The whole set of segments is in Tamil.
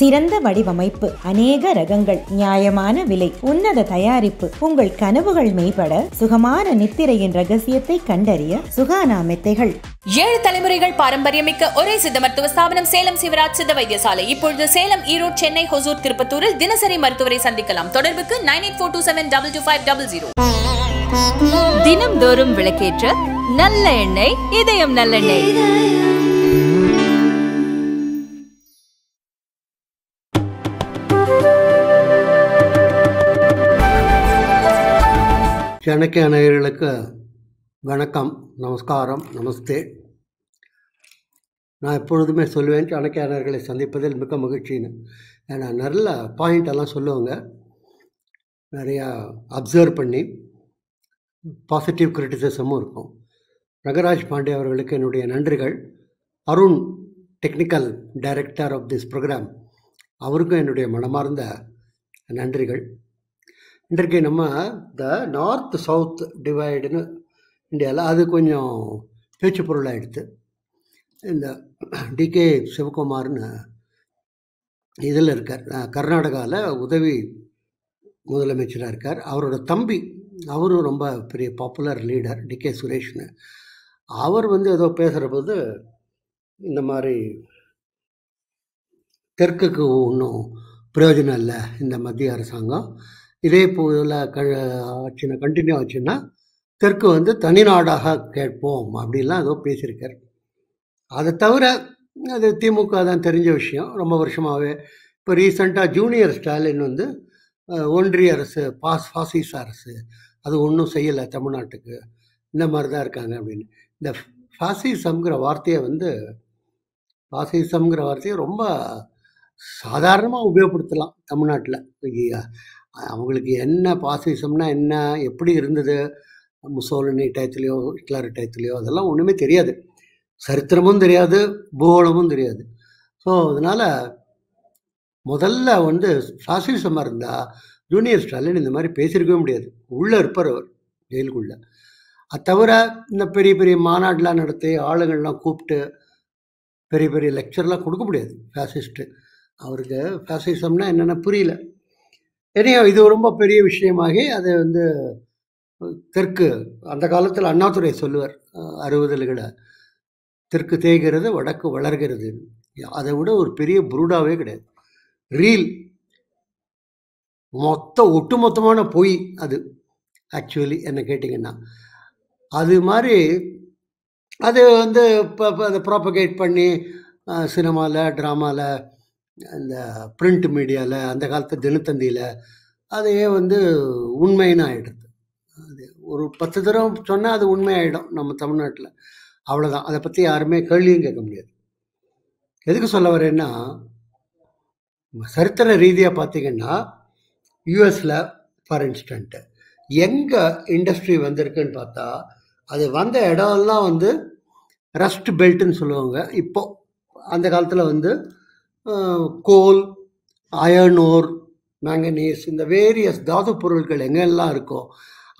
சிறந்த வடிவமைப்பு அநேக ரகங்கள் நியாயமான விலை உன்னத தயாரிப்பு உங்கள் கனவுகள் மேம்பட சுகமான நித்திரையின் ரகசியத்தை கண்டறிய சுகானா மெத்தைகள் ஏழு தலைமுறைகள் பாரம்பரியமிக்க ஒரே சித்த மருத்துவ ஸ்தாபனம் சேலம் சிவராஜ் சித்த வைத்தியசாலை இப்பொழுது சேலம் ஈரோடு சென்னை ஹொசூர் திருப்பத்தூரில் தினசரி மருத்துவரை சந்திக்கலாம் தொடர்புக்கு nine eight four two seven double two five double zero தினம்தோறும் விளக்கேற்ற நல்ல எண்ணெய் இதயம் நல்லெண்ணெய் சாணக்கிய நேயர்களுக்கு வணக்கம் நமஸ்காரம் நமஸ்தே நான் எப்பொழுதுமே சொல்லுவேன் சாணக்கிய நேயர்களை சந்திப்பதில் மிக மகிழ்ச்சின்னு ஏன்னா நல்ல பாயிண்ட் எல்லாம் சொல்லுவாங்க நிறையா அப்சர்வ் பண்ணி பாசிட்டிவ் கிரிட்டிசிசமும் இருக்கும் ரங்கராஜ் பாண்டே அவர்களுக்கு என்னுடைய நன்றிகள் Arun technical director of this programme அவருக்கும் என்னுடைய மனமார்ந்த நன்றிகள் இன்றைக்கு நம்ம இந்த நார்த் சவுத் டிவைடுன்னு இந்தியாவில் அது கொஞ்சம் பேச்சு பொருளாகிடுது இந்த டிகே சிவகுமார்னு இதில் இருக்கார் கர்நாடகாவில் உதவி முதலமைச்சராக இருக்கார் அவரோட தம்பி அவரும் ரொம்ப பெரிய பாப்புலர் லீடர் டிகே சுரேஷ்னு அவர் வந்து ஏதோ பேசுகிற போது இந்த மாதிரி தெற்குக்கு ஒன்றும் பிரயோஜனம் இல்லை இந்த மத்திய அரசாங்கம் இதே போல க ஆச்சுன்னா கண்டினியூ ஆச்சுன்னா தெற்கு வந்து தனிநாடாக கேட்போம் அப்படின்லாம் ஏதோ பேசியிருக்கார் அதை தவிர அது திமுக தான் தெரிஞ்ச விஷயம் ரொம்ப வருஷமாகவே இப்போ ரீசண்டாக ஜூனியர் ஸ்டாலின் வந்து ஒன்றிய அரசு பாஸ் ஃபாசிஸ் அரசு அது ஒன்றும் செய்யலை தமிழ்நாட்டுக்கு இந்த மாதிரி தான் இருக்காங்க அப்படின்னு இந்த ஃபாசிசம்ங்கிற வார்த்தையை வந்து ஃபாசிசம்ங்கிற வார்த்தையை ரொம்ப சாதாரணமாக உபயோகப்படுத்தலாம் தமிழ்நாட்டில் அவங்களுக்கு என்ன பாசிசம்னா என்ன எப்படி இருந்தது முசோலினி டயத்துலேயோ ஹிட்லர் டயத்துலேயோ அதெல்லாம் ஒன்றுமே தெரியாது சரித்திரமும் தெரியாது பூகோளமும் தெரியாது ஸோ அதனால் முதல்ல வந்து பாசிசமாக இருந்தால் ஜூனியர் ஸ்டாலின் இந்த மாதிரி பேசியிருக்கவே முடியாது உள்ளே இருப்பார் அவர் ஜெயிலுக்குள்ளே அது தவிர இந்த பெரிய பெரிய மாநாடெலாம் நடத்தி ஆளுங்கள்லாம் கூப்பிட்டு பெரிய பெரிய லெக்சர்லாம் கொடுக்க முடியாது ஃபேசிஸ்ட்டு அவருக்கு ஃபேசிசம்னா என்னென்ன புரியல இனியும் இது ரொம்ப பெரிய விஷயமாகி அது வந்து தெற்கு அந்த காலத்தில் அண்ணாதுரை சொல்லுவார் அறுபதுகளில் தெற்கு தேய்கிறது வடக்கு வளர்கிறது அதை விட ஒரு பெரிய புரூடாவே கிடையாது ரீல் மொத்த ஒட்டுமொத்தமான பொய் அது ஆக்சுவலி என்ன கேட்டிங்கன்னா அது மாதிரி அது வந்து இப்போ அதை ப்ராப்பகேட் பண்ணி சினிமாவில் ட்ராமாவில் இந்த பிரிண்ட் மீடியாவில் அந்த காலத்து தினத்தந்தியில் அதையே வந்து உண்மைன்னு ஆகிடுது அது ஒரு பத்து தடவை சொன்னால் அது உண்மையாயிடும் நம்ம தமிழ்நாட்டில் அவ்வளோதான் அதை பற்றி யாருமே கேள்வியும் கேட்க முடியாது எதுக்கு சொல்ல வரேன்னா சரித்திர ரீதியாக பார்த்தீங்கன்னா யூஎஸில் ஃபார் இன்ஸ்டன்ட்டு எங்கே இண்டஸ்ட்ரி வந்திருக்குன்னு பார்த்தா அது வந்த இடம்லாம் வந்து ரஸ்ட் பெல்ட்டுன்னு சொல்லுவாங்க இப்போது அந்த காலத்தில் வந்து கோல் அயர்னோர் மேங்கனீஸ் இந்த வேரியஸ் தாது பொருட்கள் எங்கெல்லாம் இருக்கோ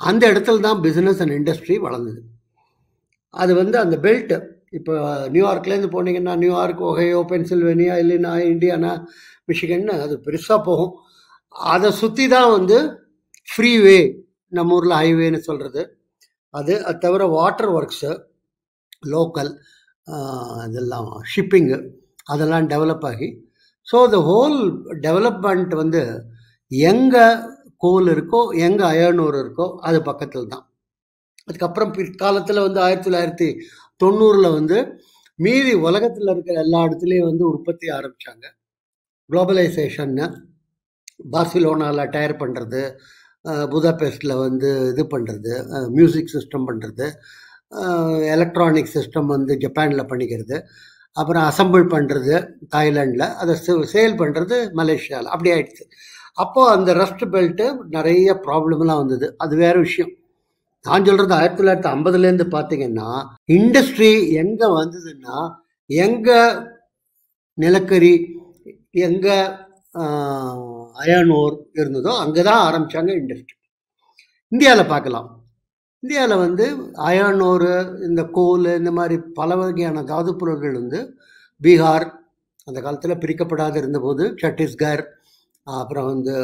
அந்த இடத்துல தான் பிஸ்னஸ் அண்ட் இண்டஸ்ட்ரி வளர்ந்தது அது வந்து அந்த பெல்ட்டு இப்போ நியூயார்க்லேருந்து போனீங்கன்னா நியூயார்க் ஒகையோ பென்சில்வேனியா இல்லைன்னா இந்தியானா மிஷிகன் அது பெருசாக போகும் அதை சுற்றி தான் வந்து ஃப்ரீவே நம்ம ஊரில் ஹைவேன்னு சொல்கிறது அது அது தவிர வாட்டர் ஒர்க்ஸு லோக்கல் இதெல்லாம் ஷிப்பிங்கு அதெல்லாம் டெவலப் ஆகி ஸோ த ஹோல் டெவலப்மெண்ட் வந்து எங்கே கோல் இருக்கோ எங்கே அயனூர் இருக்கோ அது பக்கத்தில் தான் அதுக்கப்புறம் பிற்காலத்தில் வந்து ஆயிரத்தி தொள்ளாயிரத்தி தொண்ணூறில் வந்து மீதி உலகத்தில் இருக்கிற எல்லா இடத்துலையும் வந்து உற்பத்தி ஆரம்பித்தாங்க குளோபலைசேஷன்னு பார்சிலோனாவில் டயர் பண்ணுறது புதாபெஸ்டில் வந்து இது பண்ணுறது மியூசிக் சிஸ்டம் பண்ணுறது எலக்ட்ரானிக் சிஸ்டம் வந்து ஜப்பானில் பண்ணிக்கிறது அப்புறம் அசம்பிள் பண்ணுறது தாய்லாண்டில் அதை சேல் பண்ணுறது மலேசியாவில் அப்படி ஆயிடுச்சு அப்போது அந்த ரஸ்ட் பெல்ட்டு நிறைய ப்ராப்ளம்லாம் வந்தது அது வேறு விஷயம் நான் சொல்கிறது ஆயிரத்தி தொள்ளாயிரத்தி ஐம்பதுலேருந்து பார்த்தீங்கன்னா இண்டஸ்ட்ரி எங்கே வந்ததுன்னா எங்கள் நிலக்கரி எங்கே அயனோர் இருந்ததோ அங்கே தான் ஆரம்பித்தாங்க இண்டஸ்ட்ரி இந்தியாவில் பார்க்கலாம் இந்தியாவில் வந்து அயனோரு இந்த கோல் இந்த மாதிரி பல வகையான தாது பொருட்கள் வந்து பீகார் அந்த காலத்தில் பிரிக்கப்படாத இருந்தபோது சத்தீஸ்கர் அப்புறம் வந்து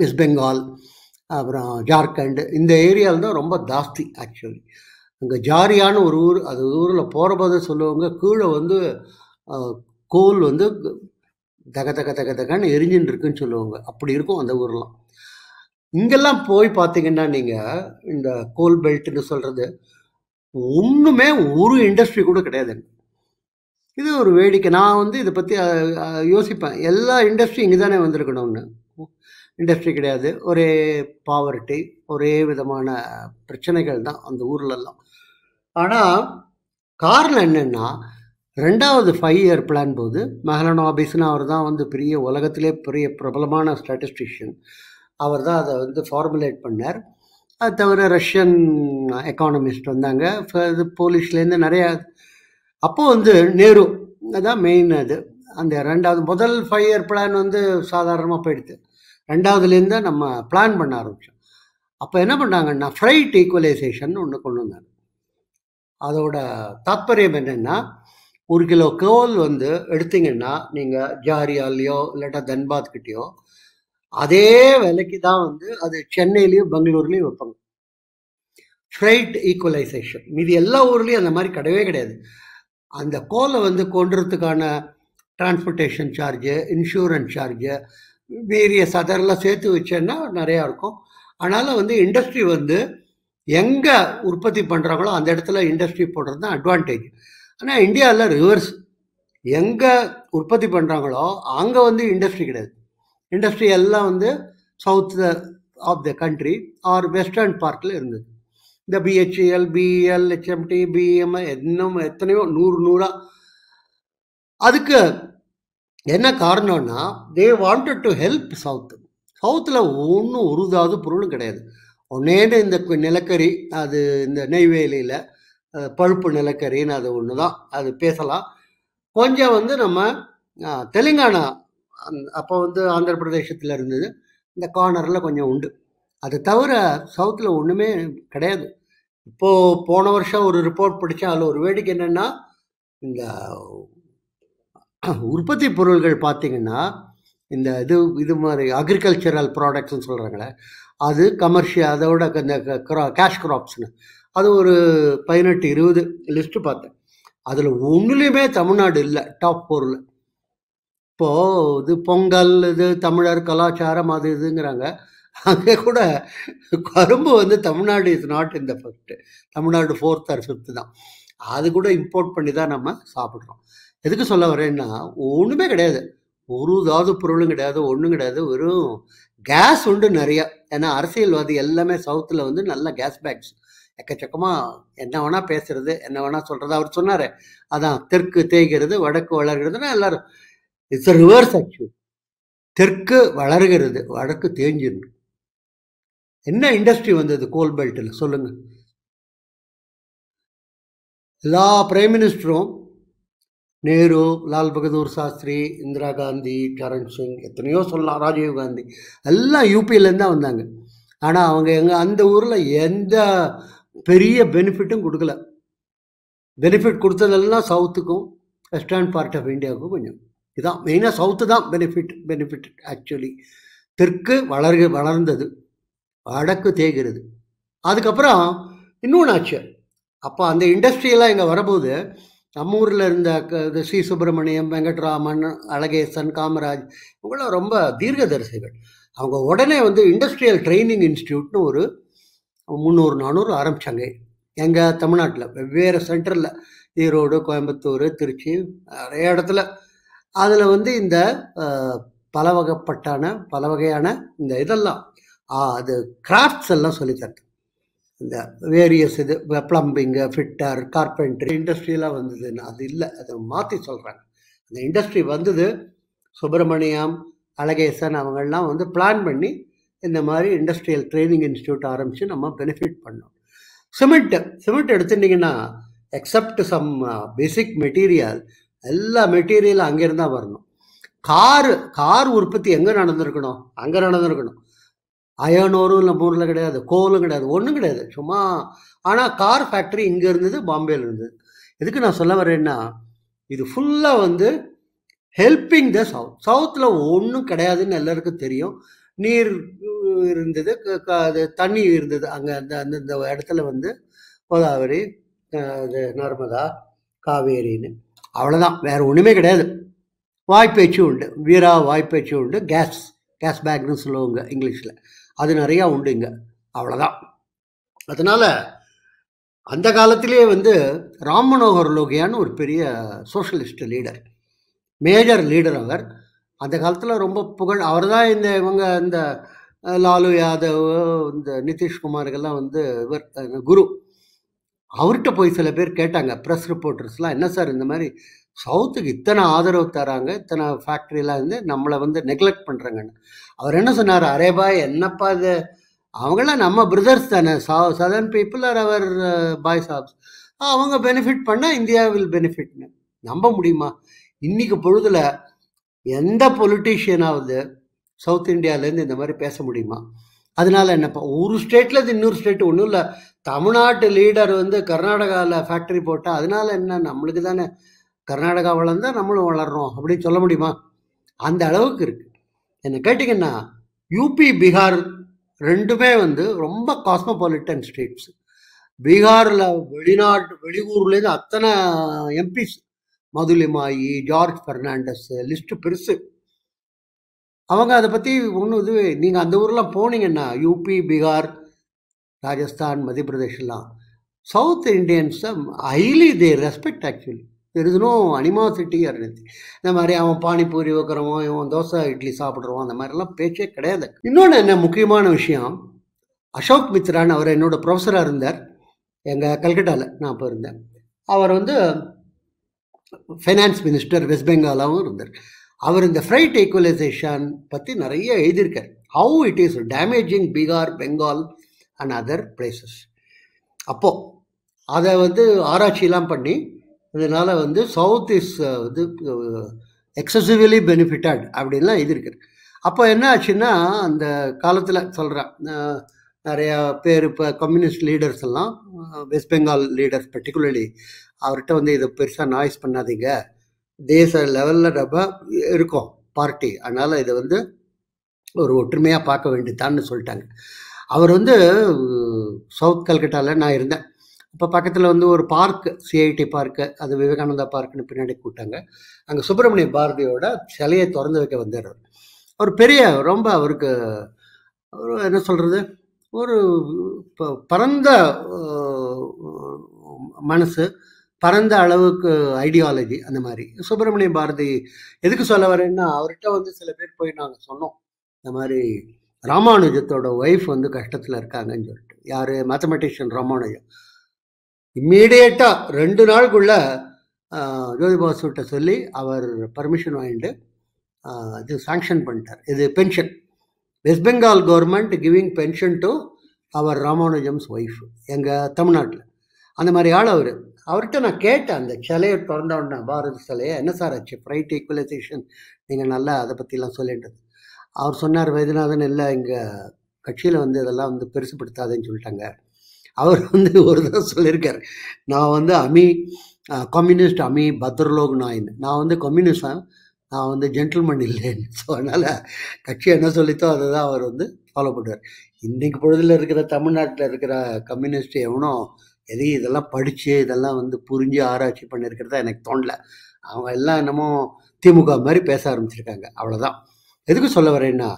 வெஸ்ட் பெங்கால் அப்புறம் ஜார்க்கண்ட் இந்த ஏரியாவில் தான் ரொம்ப ஜாஸ்தி ஆக்சுவலி அங்கே ஜாரியான ஒரு ஊர் அது ஊரில் போது சொல்லுவாங்க கீழே வந்து கோல் வந்து தக தக தக தகன்னு எரிஞ்சுன்னு இருக்குன்னு சொல்லுவாங்க அப்படி இருக்கும் அந்த ஊரெலாம் இங்கெல்லாம் போய் பார்த்தீங்கன்னா நீங்கள் இந்த கோல் பெல்ட்னு சொல்கிறது ஒன்றுமே ஒரு இண்டஸ்ட்ரி கூட கிடையாது இது ஒரு வேடிக்கை நான் வந்து இதை பற்றி யோசிப்பேன் எல்லா இண்டஸ்ட்ரியும் இங்கே தானே வந்திருக்கணும்னு இண்டஸ்ட்ரி கிடையாது ஒரே பாவர்ட்டி ஒரே விதமான பிரச்சனைகள் தான் அந்த ஊர்லெல்லாம் ஆனால் காரணம் என்னென்னா ரெண்டாவது ஃபைவ் இயர் பிளான் போது மெஹலன் ஆபீஸ்னு அவர் தான் வந்து பெரிய உலகத்திலே பெரிய பிரபலமான ஸ்டாட்டிஸ்டிஷியன் அவர் தான் அதை வந்து ஃபார்முலேட் பண்ணார் அது தவிர ரஷ்யன் எக்கானமிஸ்ட் வந்தாங்க இது போலீஸ்லேருந்து நிறையா அப்போது வந்து நேரு தான் மெயின் அது அந்த ரெண்டாவது முதல் ஃபைவ் இயர் பிளான் வந்து சாதாரணமாக போயிடுது ரெண்டாவதுலேருந்து நம்ம பிளான் பண்ண ஆரம்பித்தோம் அப்போ என்ன பண்ணாங்கன்னா ஃப்ரைட் ஈக்குவலைசேஷன் ஒன்று கொண்டு வந்தாங்க அதோட தாத்பரியம் என்னென்னா ஒரு கிலோ கோல் வந்து எடுத்திங்கன்னா நீங்கள் ஜாரியாலேயோ இல்லாட்டா தன்பாத்கிட்டேயோ அதே விலைக்கு தான் வந்து அது சென்னையிலையும் பெங்களூர்லேயும் வைப்பாங்க ஃப்ரைட் ஈக்குவலைசேஷன் மீதி எல்லா ஊர்லேயும் அந்த மாதிரி கிடையவே கிடையாது அந்த கோலை வந்து கொண்டுறதுக்கான transportation charge insurance charge various அதெல்லாம் சேர்த்து வச்சேன்னா நிறையா இருக்கும் அதனால் வந்து இண்டஸ்ட்ரி வந்து எங்கே உற்பத்தி பண்ணுறாங்களோ அந்த இடத்துல இண்டஸ்ட்ரி போடுறது தான் அட்வான்டேஜ் ஆனால் இந்தியாவில் ரிவர்ஸ் எங்கே உற்பத்தி பண்ணுறாங்களோ அங்கே வந்து இண்டஸ்ட்ரி கிடையாது இண்டஸ்ட்ரி எல்லாம் வந்து south of the country or western பார்க்கில் இருந்தது இந்த பிஹெச்இஎல் பிஇஎல் ஹெச்எம்டி பிஎம்ஐ இன்னும் எத்தனையோ நூறு நூறா அதுக்கு என்ன காரணம்னா they wanted to help south சவுத்தில் ஒன்றும் உருதாவது பொருளும் கிடையாது ஒன்னேன்னு இந்த நிலக்கரி அது இந்த நெய்வேலியில் பழுப்பு நிலக்கரின்னு அது ஒன்று தான் அது பேசலாம் கொஞ்சம் வந்து நம்ம தெலுங்கானா அந் அப்போ வந்து ஆந்திர பிரதேசத்தில் இருந்தது இந்த கார்னரில் கொஞ்சம் உண்டு அது தவிர சவுத்தில் ஒன்றுமே கிடையாது இப்போது போன வருஷம் ஒரு ரிப்போர்ட் படித்தேன் அதில் ஒரு வேடிக்கை என்னென்னா இந்த உற்பத்தி பொருள்கள் பார்த்திங்கன்னா இந்த இது இது மாதிரி அக்ரிகல்ச்சரல் ப்ராடக்ட்ஸ்னு சொல்கிறாங்களே அது கமர்ஷியல் அதோட இந்த கேஷ் க்ராப்ஸ்னு அது ஒரு பதினெட்டு இருபது லிஸ்ட்டு பார்த்தேன் அதில் ஒன்றுலேயுமே தமிழ்நாடு இல்லை டாப் ஃபோரில் இப்போது இது பொங்கல் இது தமிழர் கலாச்சாரம் அது இதுங்கிறாங்க அங்கே கூட கரும்பு வந்து தமிழ்நாடு இஸ் நாட் இந்த first Tamil Nadu fourth or fifth தான் அது கூட இம்போர்ட் பண்ணி தான் நம்ம சாப்பிட்றோம் எதுக்கு சொல்ல வரேன்னா ஒன்றுமே கிடையாது ஒரு தாது பொருளும் கிடையாது ஒன்றும் கிடையாது வெறும் கேஸ் உண்டு நிறையா ஏன்னா அரசியல்வாதி எல்லாமே சவுத்தில் வந்து நல்ல கேஸ் பேக்ஸ் எக்கச்சக்கமாக என்ன வேணால் பேசுறது என்ன வேணால் சொல்கிறது அவர் சொன்னார் அதான் தெற்கு தேய்கிறது வடக்கு வளர்கிறதுனா எல்லாரும் இட்ஸ் ரிவர்ஸ் ஆக்சுவல் தெற்கு வளர்கிறது வடக்கு தேஞ்சிருக்கு என்ன இண்டஸ்ட்ரி வந்தது கோல் பெல்ட்டில் சொல்லுங்கள் எல்லா பிரைம் மினிஸ்டரும் நேரு லால் பகதூர் சாஸ்திரி இந்திரா காந்தி சரண் சிங் எத்தனையோ சொல்லலாம் ராஜீவ் காந்தி எல்லாம் யூபியிலேருந்து தான் வந்தாங்க ஆனால் அவங்க எங்கள் அந்த ஊரில் எந்த பெரிய பெனிஃபிட்டும் கொடுக்கல பெனிஃபிட் கொடுத்ததெல்லாம் சவுத்துக்கும் வெஸ்டர்ன் பார்ட் ஆஃப் இந்தியாவுக்கும் கொஞ்சம் இதுதான் மெயினாக சவுத்து தான் பெனிஃபிட் பெனிஃபிட் ஆக்சுவலி தெற்கு வளர்க வளர்ந்தது வடக்கு தேய்கிறது அதுக்கப்புறம் இன்னொன்று ஆச்சு அப்போ அந்த இண்டஸ்ட்ரியெல்லாம் இங்கே வரும்போது நம்ம ஊரில் இருந்த ஸ்ரீ சுப்பிரமணியம் வெங்கட்ராமன் அழகேசன் காமராஜ் இவங்களாம் ரொம்ப தீர்க்கதரிசிகள் அவங்க உடனே வந்து இண்டஸ்ட்ரியல் ட்ரைனிங் இன்ஸ்டியூட்னு ஒரு முந்நூறு நானூறு ஆரம்பித்தாங்க எங்கள் தமிழ்நாட்டில் வெவ்வேறு சென்டரில் ஈரோடு கோயம்புத்தூர் திருச்சி நிறைய இடத்துல அதில் வந்து இந்த பல வகைப்பட்டான பல வகையான இந்த இதெல்லாம் அது கிராஃப்ட்ஸ் எல்லாம் சொல்லித்தருது இந்த வேரியஸ் இது ப்ளம்பிங்கு ஃபிட்டர் கார்பெண்ட்ரி இண்டஸ்ட்ரியெலாம் வந்ததுன்னு அது இல்லை அதை மாற்றி சொல்கிறாங்க அந்த இண்டஸ்ட்ரி வந்தது சுப்பிரமணியம் அழகேசன் அவங்கெல்லாம் வந்து பிளான் பண்ணி இந்த மாதிரி இண்டஸ்ட்ரியல் ட்ரைனிங் இன்ஸ்டியூட் ஆரம்பித்து நம்ம பெனிஃபிட் பண்ணோம் சிமெண்ட்டு சிமெண்ட் எடுத்துட்டிங்கன்னா எக்ஸப்ட் சம் பேசிக் மெட்டீரியல் எல்லா மெட்டீரியலும் அங்கேருந்து தான் வரணும் கார் கார் உற்பத்தி எங்கே நடந்திருக்கணும் அங்கே நடந்திருக்கணும் அயனோரும் இல்லை மூரில் கிடையாது கோலும் கிடையாது ஒன்றும் கிடையாது சும்மா ஆனால் கார் ஃபேக்ட்ரி இங்கே இருந்தது பாம்பேயில் இருந்தது எதுக்கு நான் சொல்ல வரேன்னா இது ஃபுல்லாக வந்து ஹெல்பிங் த சவுத் சவுத்தில் ஒன்றும் கிடையாதுன்னு எல்லாருக்கும் தெரியும் நீர் இருந்தது அது தண்ணி இருந்தது அங்கே அந்த அந்தந்த இடத்துல வந்து கோதாவரி நர்மதா காவேரின்னு அவ்வளோதான் வேறு ஒன்றுமே கிடையாது வாய்ப்பேச்சு உண்டு வீரா வாய்ப்பேச்சு உண்டு கேஸ் கேஸ் பேக்னு சொல்லுவாங்க இங்கிலீஷில் அது நிறையா உண்டு இங்கே அவ்வளோதான் அதனால் அந்த காலத்திலேயே வந்து ராம் மனோகர் லோகியான்னு ஒரு பெரிய சோஷலிஸ்ட் லீடர் மேஜர் லீடர் அவர் அந்த காலத்தில் ரொம்ப புகழ் அவர் தான் இந்த இவங்க இந்த லாலு யாதவ் இந்த நிதிஷ்குமாருக்கெல்லாம் வந்து இவர் குரு அவர்கிட்ட போய் சில பேர் கேட்டாங்க ப்ரெஸ் ரிப்போர்ட்டர்ஸ்லாம் என்ன சார் இந்த மாதிரி சவுத்துக்கு இத்தனை ஆதரவு தராங்க இத்தனை ஃபேக்ட்ரியெலாம் இருந்து நம்மளை வந்து நெக்லெக்ட் பண்ணுறாங்கன்னு அவர் என்ன சொன்னார் அரேபா என்னப்பா இது அவங்களாம் நம்ம பிரதர்ஸ் தானே சா southern people are our boy chaps அவங்க பெனிஃபிட் பண்ணால் இந்தியா வில் பெனிஃபிட்னு நம்ப முடியுமா இன்றைக்கு பொழுதில் எந்த பொலிட்டீஷியனாவது சவுத் இந்தியாவிலேருந்து இந்த மாதிரி பேச முடியுமா அதனால என்னப்பா ஒரு ஸ்டேட்லேருந்து இன்னொரு ஸ்டேட் ஒன்றும் இல்லை தமிழ்நாட்டு லீடர் வந்து கர்நாடகாவில் ஃபேக்ட்ரி போட்டால் அதனால என்ன நம்மளுக்கு தானே கர்நாடகா வளர்ந்தால் நம்மளும் வளர்றோம் அப்படின்னு சொல்ல முடியுமா அந்த அளவுக்கு இருக்கு என்ன கேட்டிங்கன்னா யூபி பீகார் ரெண்டுமே வந்து ரொம்ப காஸ்மோபாலிட்டன் ஸ்டேட்ஸ் பீகாரில் வெளிநாட்டு வெளியூர்லேருந்து அத்தனை எம்பிஸ் மதுலிமாயி ஜார்ஜ் பெர்னாண்டஸ் லிஸ்ட்டு பெருசு அவங்க அதை பற்றி ஒன்றும் இது நீங்கள் அந்த ஊரெலாம் போனீங்கன்னா யூபி பீகார் ராஜஸ்தான் மத்திய பிரதேஷெல்லாம் south Indians highly they respect actually there is no animosity அப்படின்னு இந்த மாதிரி அவன் பானிபூரி வைக்கிறவன் இவன் தோசை இட்லி சாப்பிட்றவன் அந்த மாதிரிலாம் பேச்சே கிடையாது இன்னொன்று என்ன முக்கியமான விஷயம் அசோக் மித்ரான்னு அவர் என்னோடய ப்ரொஃபஸராக இருந்தார் எங்கள் கல்கட்டாவில் நான் போயிருந்தேன் இருந்தேன் அவர் வந்து ஃபைனான்ஸ் மினிஸ்டர் வெஸ்ட் பெங்காலாவும் இருந்தார் அவர் இந்த ஃப்ரைட் ஈக்குவலைசேஷன் பற்றி நிறைய எழுதியிருக்கார் how it is damaging Bihar Bengal and other places அப்போது அதை வந்து ஆராய்ச்சியெலாம் பண்ணி இதனால் வந்து சவுத் இஸ் வந்து எக்ஸசிவலி பெனிஃபிட்டட் அப்படின்லாம் இது இருக்குது அப்போ என்ன ஆச்சுன்னா அந்த காலத்தில் சொல்கிறேன் நிறையா பேர் இப்போ கம்யூனிஸ்ட் லீடர்ஸ் எல்லாம் வெஸ்ட் பெங்கால் லீடர்ஸ் பர்டிகுலர்லி அவர்கிட்ட வந்து இதை பெருசாக நாய்ஸ் பண்ணாதீங்க தேச லெவலில் நம்ம இருக்கோம் பார்ட்டி அதனால் இதை வந்து ஒரு ஒற்றுமையாக பார்க்க வேண்டியதான்னு சொல்லிட்டாங்க அவர் வந்து சவுத் கல்கட்டாவில் நான் இருந்தேன் இப்போ பக்கத்தில் வந்து ஒரு பார்க்கு சிஐடி பார்க்கு அது விவேகானந்தா பார்க்குன்னு பின்னாடி கூப்பிட்டாங்க அங்கே சுப்பிரமணிய பாரதியோட சிலையை திறந்து வைக்க வந்துடுறார் அவர் பெரிய ரொம்ப அவருக்கு என்ன சொல்கிறது ஒரு பரந்த மனசு பரந்த அளவுக்கு ஐடியாலஜி அந்த மாதிரி சுப்பிரமணிய பாரதி எதுக்கு சொல்ல வரேன்னா அவர்கிட்ட வந்து சில பேர் போய் நாங்கள் சொன்னோம் இந்த மாதிரி ராமானுஜத்தோட ஒய்ஃப் வந்து கஷ்டத்தில் இருக்காங்கன்னு சொல்லிட்டு யார் மேத்தமெட்டிஷியன் ராமானுஜம் இம்மீடியட்டாக ரெண்டு நாளுக்குள்ள ஜோதிபாசுகிட்ட சொல்லி அவர் பர்மிஷன் வாங்கிட்டு இது சாங்ஷன் பண்ணிட்டார் இது pension West Bengal government giving pension to அவர் ராமானுஜம்ஸ் ஒய்ஃப் எங்கள் தமிழ்நாட்டில் அந்த மாதிரி ஆள் அவர் அவர்கிட்ட நான் கேட்டேன் அந்த சிலையை திறந்த உடனே பாரதி சிலையை என்ன சார் ஆச்சு ஃப்ரைட் ஈக்குவலைசேஷன் நீங்கள் நல்லா அதை பற்றிலாம் சொல்லிட்டு அவர் சொன்னார் வைத்தியநாதன் இல்லை எங்கள் கட்சியில் வந்து இதெல்லாம் வந்து பெருசுப்படுத்தாதேன்னு சொல்லிட்டாங்க அவர் வந்து ஒரு தான் சொல்லியிருக்கார் நான் வந்து அமி கம்யூனிஸ்ட் அமி பத்ரலோக் நாயின் நான் வந்து கம்யூனிஸ்டான் நான் வந்து ஜென்டில்மேன் இல்லைன்னு ஸோ அதனால் கட்சி என்ன சொல்லித்தோ அதை தான் அவர் வந்து ஃபாலோ பண்ணுவார் இன்றைக்கு பொழுதில் இருக்கிற தமிழ்நாட்டில் இருக்கிற கம்யூனிஸ்ட் எவனோ எதையும் இதெல்லாம் படித்து இதெல்லாம் வந்து புரிஞ்சு ஆராய்ச்சி பண்ணியிருக்கிறதா எனக்கு தோணலை அவங்க எல்லாம் என்னமோ திமுக மாதிரி பேச ஆரம்பிச்சிருக்காங்க அவ்வளோதான் எதுக்கு சொல்ல வரேன்னா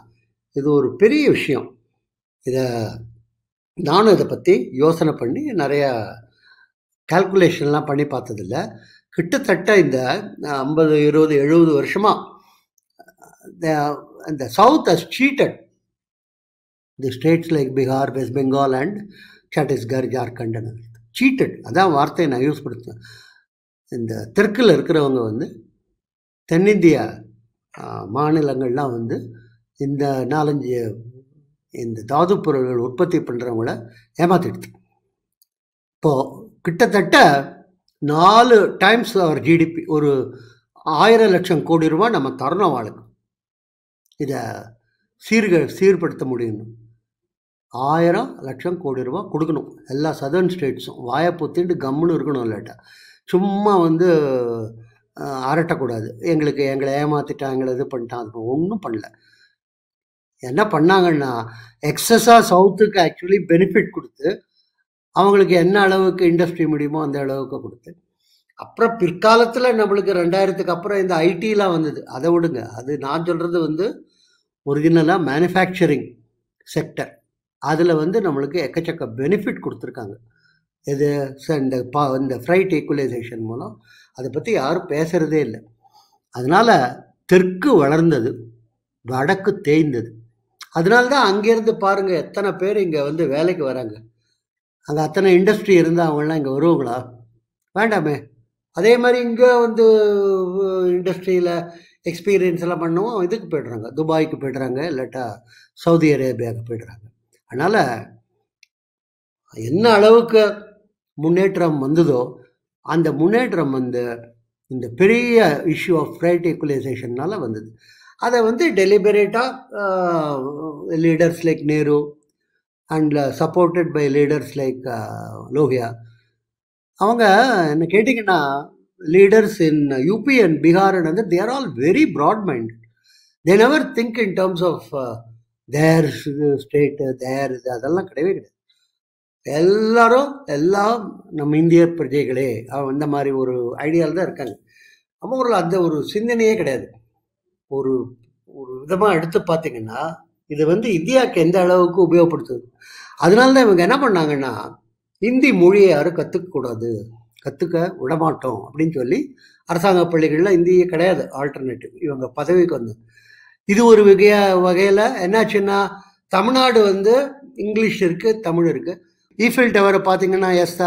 இது ஒரு பெரிய விஷயம் இதை நானும் இதை பற்றி யோசனை பண்ணி நிறையா கால்குலேஷன்லாம் பண்ணி பார்த்ததில்ல கிட்டத்தட்ட இந்த ஐம்பது இருபது எழுபது வருஷமாக இந்த south has cheated the states like Bihar West Bengal and Chhattisgarh Jharkhand cheated அதான் வார்த்தையை நான் யூஸ் படுத்துவேன் இந்த தெற்கில் இருக்கிறவங்க வந்து தென்னிந்தியா மாநிலங்கள்லாம் வந்து இந்த நாலஞ்சு இந்த தாது பொருள்கள் உற்பத்தி பண்ணுறவங்கள ஏமாத்திடுது இப்போது கிட்டத்தட்ட நாலு டைம்ஸ் அவர் ஜிடிபி ஒரு ஆயிரம் லட்சம் கோடி ரூபா நம்ம தரணும் அவளுக்கு இதை சீர்க சீர்படுத்த முடியணும் ஆயிரம் லட்சம் கோடி ரூபா கொடுக்கணும் எல்லா சதர்ன் ஸ்டேட்ஸும் வாயை பொத்திட்டு கம்முன்னு இருக்கணும் இல்லாட்டா சும்மா வந்து அரட்டக்கூடாது எங்களுக்கு எங்களை ஏமாத்திட்டான் எங்களை இது பண்ணிட்டான் அது ஒன்றும் பண்ணல என்ன பண்ணாங்கன்னா எக்ஸஸாக சவுத்துக்கு ஆக்சுவலி பெனிஃபிட் கொடுத்து அவங்களுக்கு என்ன அளவுக்கு இண்டஸ்ட்ரி முடியுமோ அந்த அளவுக்கு கொடுத்து அப்புறம் பிற்காலத்தில் நம்மளுக்கு ரெண்டாயிரத்துக்கு அப்புறம் இந்த ஐடிலாம் வந்தது அதை விடுங்க அது நான் சொல்கிறது வந்து ஒரிஜினலாக மேனுஃபேக்சரிங் செக்டர் அதில் வந்து நம்மளுக்கு எக்கச்சக்க பெனிஃபிட் கொடுத்துருக்காங்க இது இந்த பா இந்த ஃப்ரைட் ஈக்குவலைசேஷன் மூலம் அதை பற்றி யாரும் பேசுகிறதே இல்லை அதனால் தெற்கு வளர்ந்தது வடக்கு தேய்ந்தது அதனால்தான் அங்கேருந்து பாருங்கள் எத்தனை பேர் இங்கே வந்து வேலைக்கு வராங்க அங்கே அத்தனை இண்டஸ்ட்ரி இருந்தால் அவங்களாம் இங்கே வருவாங்களா வேண்டாமே அதே மாதிரி இங்கே வந்து இண்டஸ்ட்ரியில் எக்ஸ்பீரியன்ஸ் எல்லாம் பண்ணுவோம் இதுக்கு போய்ட்றாங்க துபாய்க்கு போய்ட்றாங்க இல்லாட்டா சவுதி அரேபியாவுக்கு போய்ட்றாங்க அதனால் என்ன அளவுக்கு முன்னேற்றம் வந்ததோ அந்த முன்னேற்றம் வந்து இந்த பெரிய இஷ்யூ ஆஃப் ஃப்ரைட் ஈக்குவலைசேஷன்னால் வந்தது அதை வந்து டெலிபரேட்டாக leaders like Nehru and supported by leaders like Lohia அவங்க என்ன கேட்டிங்கன்னா leaders in UP and Bihar வந்து they are all very broad mind they never think in terms of their state their இது அதெல்லாம் கிடையவே கிடையாது எல்லாரும் எல்லாம் நம்ம இந்திய பிரஜைகளே இந்த மாதிரி ஒரு ஐடியாவில் தான் இருக்காங்க அவங்களுக்கு அந்த ஒரு சிந்தனையே கிடையாது ஒரு ஒரு விதமாக எடுத்து பார்த்தீங்கன்னா இது வந்து இந்தியாவுக்கு எந்த அளவுக்கு உபயோகப்படுத்துது அதனால தான் இவங்க என்ன பண்ணாங்கன்னா இந்தி மொழியை யாரும் கற்றுக்கக்கூடாது கற்றுக்க விடமாட்டோம் அப்படின்னு சொல்லி அரசாங்க பள்ளிகளில் இந்தியே கிடையாது ஆல்டர்னேட்டிவ் இவங்க பதவிக்கு வந்து இது ஒரு வகையா வகையில் என்னாச்சுன்னா தமிழ்நாடு வந்து இங்கிலீஷ் இருக்குது தமிழ் இருக்குது ஈஃபில் டவரை பார்த்தீங்கன்னா எஸ்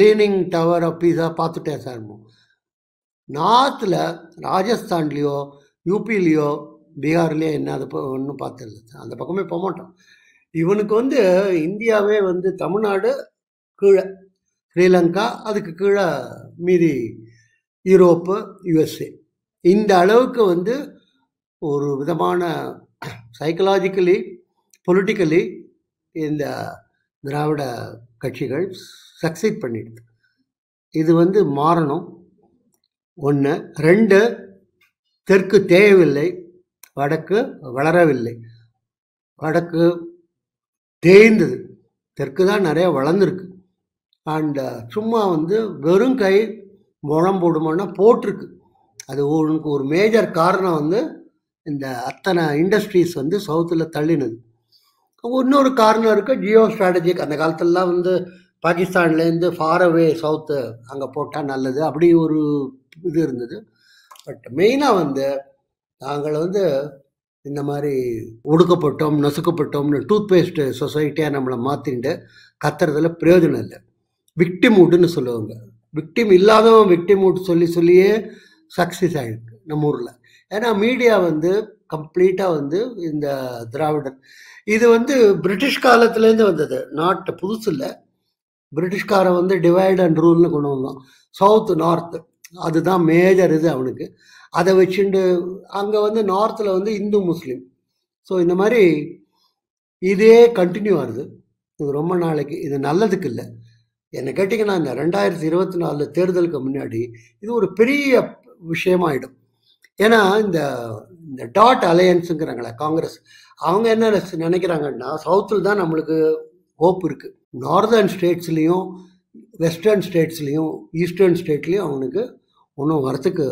லீனிங் டவர் ஆஃப் பார்த்துட்டு எஸ்ஆர்மோ நார்த்தில் ராஜஸ்தான்லேயோ யூபிலேயோ பீகார்லேயோ என்ன அது ஒன்றும் பார்த்துருது அந்த பக்கமே போக மாட்டோம் இவனுக்கு வந்து இந்தியாவே வந்து தமிழ்நாடு கீழே ஸ்ரீலங்கா அதுக்கு கீழே மீதி யூரோப்பு யுஎஸ்ஏ இந்த அளவுக்கு வந்து ஒரு விதமான சைக்கலாஜிக்கலி பொலிட்டிக்கலி இந்த திராவிட கட்சிகள் சக்சைட் பண்ணிடுது இது வந்து மாறணும் ஒன்று ரெண்டு தெற்கு தேயவில்லை வடக்கு வளரவில்லை வடக்கு தேய்ந்தது தெற்கு தான் நிறைய வளர்ந்துருக்கு அண்ட் சும்மா வந்து வெறும் கை முழம் போடுமோன்னா போட்டிருக்கு அது உனக்கு ஒரு மேஜர் காரணம் வந்து இந்த அத்தனை இண்டஸ்ட்ரீஸ் வந்து சவுத்தில் தள்ளினது இன்னொரு காரணம் இருக்குது ஜியோ ஸ்ட்ராட்டஜி அந்த காலத்துலலாம் வந்து பாகிஸ்தான்லேருந்து அவே சவுத்து அங்கே போட்டால் நல்லது அப்படி ஒரு இது இருந்தது பட் மெயினாக வந்து நாங்கள் வந்து இந்த மாதிரி ஒடுக்கப்பட்டோம் நசுக்கப்பட்டோம்னு டூத் பேஸ்ட்டு சொசைட்டியாக நம்மளை மாற்றிண்டு கத்துறதுல பிரயோஜனம் இல்லை விக்டிமூடுன்னு சொல்லுவாங்க விக்டிம் இல்லாதவன் விக்டிமூட் சொல்லி சொல்லியே சக்ஸஸ் ஆகிருக்கு நம்ம ஊரில் ஏன்னா மீடியா வந்து கம்ப்ளீட்டாக வந்து இந்த திராவிடர் இது வந்து பிரிட்டிஷ் காலத்துலேருந்து வந்தது நாட்டு புதுசு இல்லை பிரிட்டிஷ்காரை வந்து டிவைட் அண்ட் ரூல்னு கொண்டு வந்தோம் சவுத் நார்த்து அதுதான் மேஜர் இது அவனுக்கு அதை வச்சுண்டு அங்கே வந்து நார்த்தில் வந்து இந்து முஸ்லீம் ஸோ இந்த மாதிரி இதே கண்டினியூ ஆகுது இது ரொம்ப நாளைக்கு இது நல்லதுக்கு இல்லை என்னை கேட்டிங்கன்னா இந்த ரெண்டாயிரத்தி இருபத்தி நாலு தேர்தலுக்கு முன்னாடி இது ஒரு பெரிய விஷயமாயிடும் ஏன்னா இந்த இந்த டாட் அலையன்ஸுங்கிறாங்களே காங்கிரஸ் அவங்க என்ன நினைக்கிறாங்கன்னா சவுத்தில் தான் நம்மளுக்கு ஹோப் இருக்குது நார்தர்ன் ஸ்டேட்ஸ்லேயும் வெஸ்டர்ன் ஸ்டேட்ஸ்லேயும் ஈஸ்டர்ன் ஸ்டேட்லேயும் அவனுக்கு ஒன்றும் வரத்துக்கு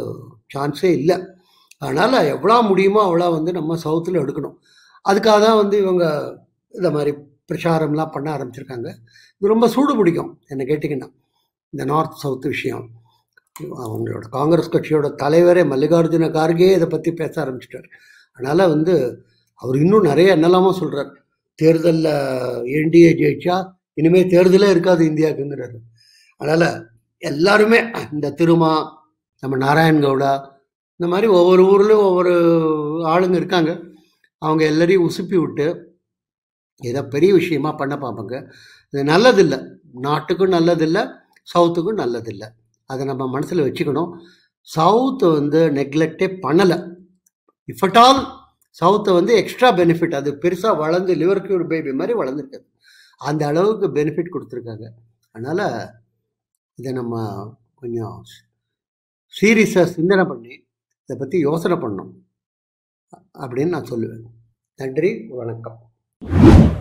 சான்ஸே இல்லை அதனால் எவ்வளோ முடியுமோ அவ்வளோ வந்து நம்ம சவுத்தில் எடுக்கணும் அதுக்காக தான் வந்து இவங்க இந்த மாதிரி பிரச்சாரம்லாம் பண்ண ஆரம்பிச்சிருக்காங்க இது ரொம்ப சூடு பிடிக்கும் என்னை கேட்டிங்கன்னா இந்த நார்த் சவுத் விஷயம் அவங்களோட காங்கிரஸ் கட்சியோட தலைவரே மல்லிகார்ஜுன கார்கே இதை பற்றி பேச ஆரம்பிச்சிட்டார் அதனால் வந்து அவர் இன்னும் நிறைய என்னெல்லாமோ சொல்கிறார் தேர்தலில் என்டிஏ ஜெயிச்சா இனிமேல் தேர்தலே இருக்காது இந்தியாவுக்குங்கிறாரு அதனால் எல்லாருமே இந்த திருமா நம்ம நாராயண் இந்த மாதிரி ஒவ்வொரு ஊர்லேயும் ஒவ்வொரு ஆளுங்க இருக்காங்க அவங்க எல்லாரையும் உசுப்பி விட்டு ஏதோ பெரிய விஷயமா பண்ண பார்ப்பாங்க இது நல்லதில்லை நாட்டுக்கும் நல்லதில்லை சவுத்துக்கும் நல்லதில்லை அதை நம்ம மனசில் வச்சுக்கணும் சவுத்தை வந்து நெக்லெக்டே பண்ணலை இஃப் அட் ஆல் சவுத்தை வந்து எக்ஸ்ட்ரா பெனிஃபிட் அது பெருசாக வளர்ந்து லிவர் கியூர் பேபி மாதிரி வளர்ந்துருக்காது அந்த அளவுக்கு பெனிஃபிட் கொடுத்துருக்காங்க அதனால் இதை நம்ம கொஞ்சம் சீரியஸாக சிந்தனை பண்ணி இதை பற்றி யோசனை பண்ணணும் அப்படின்னு நான் சொல்லுவேன் நன்றி வணக்கம்